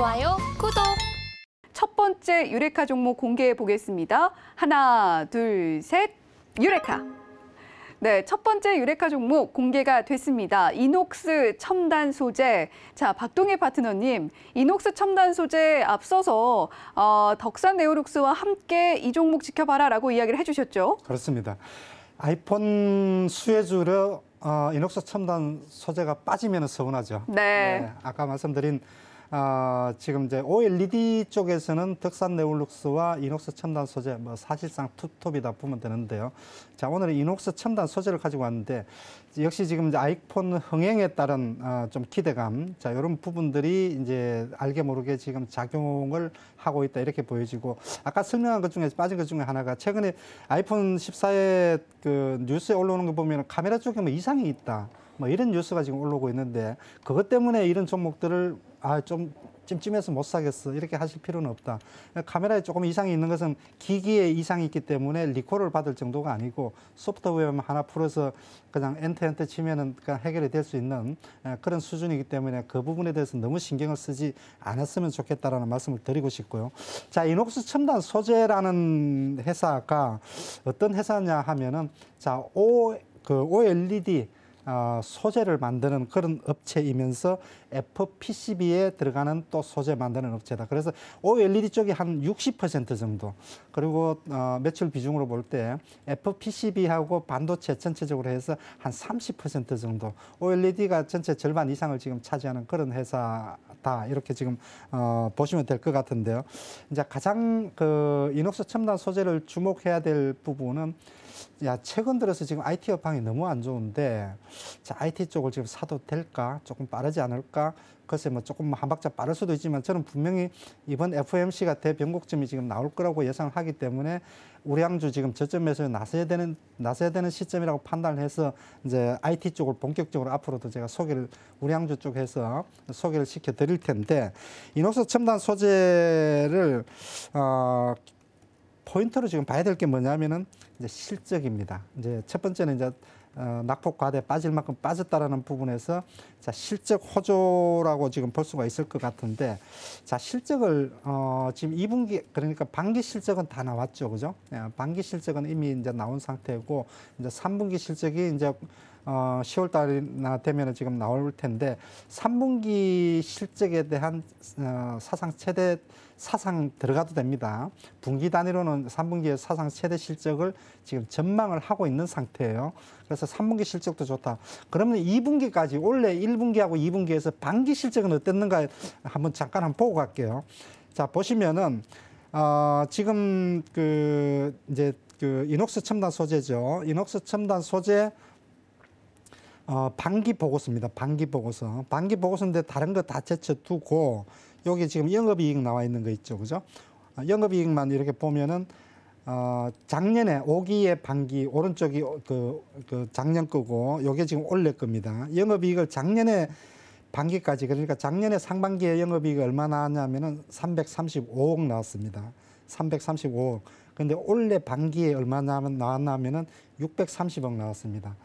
좋아요, 구독! 첫 번째 유레카 종목 공개해 보겠습니다. 하나, 둘, 셋, 유레카! 네, 첫 번째 유레카 종목 공개가 됐습니다. 이녹스 첨단 소재. 자, 박동희 파트너님, 이녹스 첨단 소재 앞서서 어, 덕산 네오룩스와 함께 이 종목 지켜봐라라고 이야기를 해주셨죠. 그렇습니다. 아이폰 수혜주로 어, 이녹스 첨단 소재가 빠지면 서운하죠. 네. 네. 아까 말씀드린 아, 지금 이제 OLED 쪽에서는 덕산 네올룩스와 이녹스 첨단 소재, 뭐 사실상 투톱이다 보면 되는데요. 자, 오늘은 이녹스 첨단 소재를 가지고 왔는데 역시 지금 이제 아이폰 흥행에 따른 어, 좀 기대감, 자, 이런 부분들이 이제 알게 모르게 지금 작용을 하고 있다 이렇게 보여지고 아까 설명한 것 중에 빠진 것 중에 하나가 최근에 아이폰 14의 그 뉴스에 올라오는 거 보면 카메라 쪽에 뭐 이상이 있다. 뭐 이런 뉴스가 지금 올라오고 있는데 그것 때문에 이런 종목들을 아 좀 찜찜해서 못 사겠어 이렇게 하실 필요는 없다. 카메라에 조금 이상이 있는 것은 기기에 이상이 있기 때문에 리콜을 받을 정도가 아니고 소프트웨어만 하나 풀어서 그냥 엔트엔트 치면은 그냥 해결이 될 수 있는 그런 수준이기 때문에 그 부분에 대해서 너무 신경을 쓰지 않았으면 좋겠다라는 말씀을 드리고 싶고요. 자 이녹스 첨단 소재라는 회사가 어떤 회사냐 하면은 자 O 그 OLED 어, 소재를 만드는 그런 업체이면서 FPCB에 들어가는 또 소재 만드는 업체다. 그래서 OLED 쪽이 한 60% 정도 그리고 어, 매출 비중으로 볼 때 FPCB하고 반도체 전체적으로 해서 한 30% 정도 OLED가 전체 절반 이상을 지금 차지하는 그런 회사다. 이렇게 지금 어, 보시면 될 것 같은데요. 이제 가장 그 이녹스 첨단 소재를 주목해야 될 부분은 야, 최근 들어서 지금 IT 업황이 너무 안 좋은데, 자, IT 쪽을 지금 사도 될까? 조금 빠르지 않을까? 글쎄, 뭐 조금 뭐 한 박자 빠를 수도 있지만 저는 분명히 이번 FOMC가 대변곡점이 지금 나올 거라고 예상하기 때문에 우량주 지금 저점에서 나서야 되는, 나서야 되는 시점이라고 판단을 해서 이제 IT 쪽을 본격적으로 앞으로도 제가 소개를 우량주 쪽에서 소개를 시켜 드릴 텐데, 이노스 첨단 소재를, 어, 포인트로 지금 봐야 될 게 뭐냐면은 이제 실적입니다. 이제 첫 번째는 이제 어, 낙폭 과대 빠질 만큼 빠졌다라는 부분에서 자 실적 호조라고 지금 볼 수가 있을 것 같은데 자 실적을 어, 지금 2분기 그러니까 반기 실적은 다 나왔죠, 그죠? 예, 반기 실적은 이미 이제 나온 상태고 이제 3분기 실적이 이제 어, 10월 달이나 되면 은 지금 나올 텐데 3분기 실적에 대한 어, 사상 최대 사상 들어가도 됩니다. 분기 단위로는 3분기에 사상 최대 실적을 지금 전망을 하고 있는 상태예요. 그래서 그래서 3분기 실적도 좋다. 그러면 2분기까지 원래 1분기하고 2분기에서 반기 실적은 어땠는가 한번 잠깐 한번 보고 갈게요. 자, 보시면은 어, 지금 그 이제 그 이녹스 첨단 소재죠. 이녹스 첨단 소재 어, 반기 보고서입니다. 반기 보고서. 반기 보고서인데 다른 거 다 제쳐두고 여기 지금 영업이익 나와 있는 거 있죠. 그죠? 어, 영업이익만 이렇게 보면은 어, 작년에 오기의 반기 오른쪽이 어, 그, 그 작년 거고 요게 지금 올해 겁니다. 영업이익을 작년에 반기까지 그러니까 작년에 상반기에 영업이익이 얼마 나왔냐면은 335억 나왔습니다. 335억. 근데 올해 반기에 얼마 나왔냐면은 630억 나왔습니다.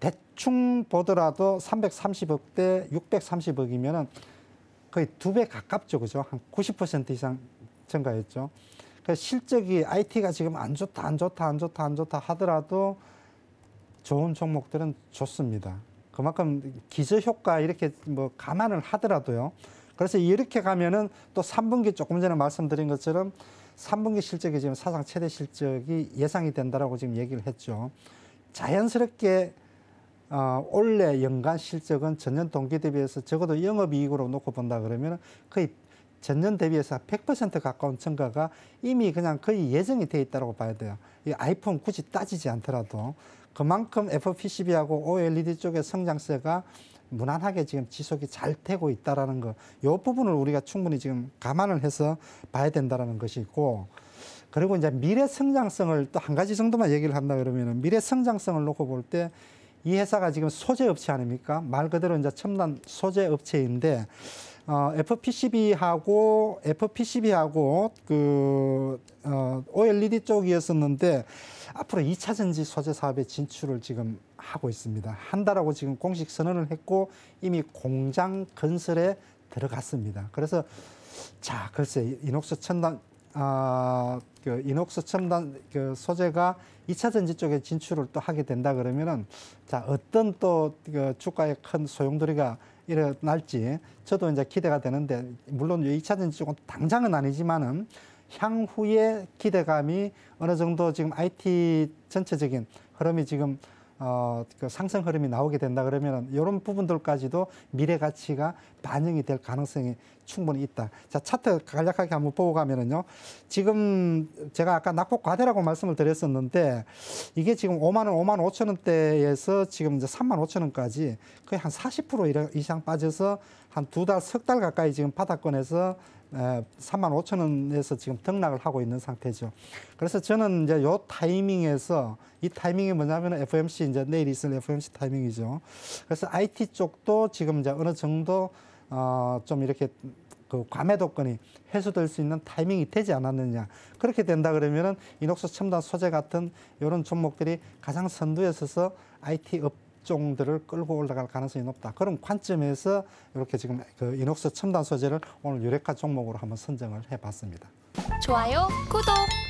대충 보더라도 330억 대 630억이면은 거의 두 배 가깝죠. 그죠? 한 90% 이상 증가했죠. 그러니 실적이 IT가 지금 안 좋다, 안 좋다, 안 좋다, 안 좋다 하더라도 좋은 종목들은 좋습니다. 그만큼 기저효과 이렇게 뭐 감안을 하더라도요. 그래서 이렇게 가면은 또 3분기 조금 전에 말씀드린 것처럼 3분기 실적이 지금 사상 최대 실적이 예상이 된다라고 지금 얘기를 했죠. 자연스럽게 어, 올해 연간 실적은 전년 동기 대비해서 적어도 영업이익으로 놓고 본다 그러면 거의 전년 대비해서 100% 가까운 증가가 이미 그냥 거의 예정이 돼 있다고 봐야 돼요. 이 아이폰 굳이 따지지 않더라도 그만큼 FPCB하고 OLED 쪽의 성장세가 무난하게 지금 지속이 잘 되고 있다는 거, 요 부분을 우리가 충분히 지금 감안을 해서 봐야 된다는 것이 있고, 그리고 이제 미래 성장성을 또 한 가지 정도만 얘기를 한다 그러면은 미래 성장성을 놓고 볼 때 이 회사가 지금 소재 업체 아닙니까? 말 그대로 이제 첨단 소재 업체인데 어, FPCB하고 FPCB하고 그 어, OLED 쪽이었었는데 앞으로 2차 전지 소재 사업에 진출을 지금 하고 있습니다. 한다라고 지금 공식 선언을 했고 이미 공장 건설에 들어갔습니다. 그래서 자 글쎄 이녹스 첨단 아, 그 이녹스 첨단 그 소재가 2차 전지 쪽에 진출을 또 하게 된다 그러면은 자 어떤 또 그 주가에 큰 소용돌이가 일어날지 저도 이제 기대가 되는데 물론 2차전지 쪽은 당장은 아니지만은 향후에 기대감이 어느 정도 지금 IT 전체적인 흐름이 지금 어, 그 상승 흐름이 나오게 된다 그러면 은 이런 부분들까지도 미래 가치가 반영이 될 가능성이 충분히 있다. 자, 차트 간략하게 한번 보고 가면은요. 지금 제가 아까 낙폭 과대라고 말씀을 드렸었는데 이게 지금 5만 원, 5만 5천 원대에서 지금 이제 3만 5천 원까지 거의 한 40% 이상 빠져서 한 두 달, 석 달 가까이 지금 바닥권에서 3만 5천 원에서 지금 등락을 하고 있는 상태죠. 그래서 저는 이제 요 타이밍에서 이 타이밍이 뭐냐면 FMC 이제 내일 있을 FMC 타이밍이죠. 그래서 IT 쪽도 지금 이제 어느 정도 어, 좀 이렇게 그 과매도권이 해소될 수 있는 타이밍이 되지 않았느냐. 그렇게 된다 그러면은 이녹수 첨단 소재 같은 이런 종목들이 가장 선두에 서서 IT 업 종들을 끌고 올라갈 가능성이 높다. 그런 관점에서 이렇게 지금 그 이녹스 첨단 소재를 오늘 유레카 종목으로 한번 선정을 해봤습니다. 좋아요, 구독.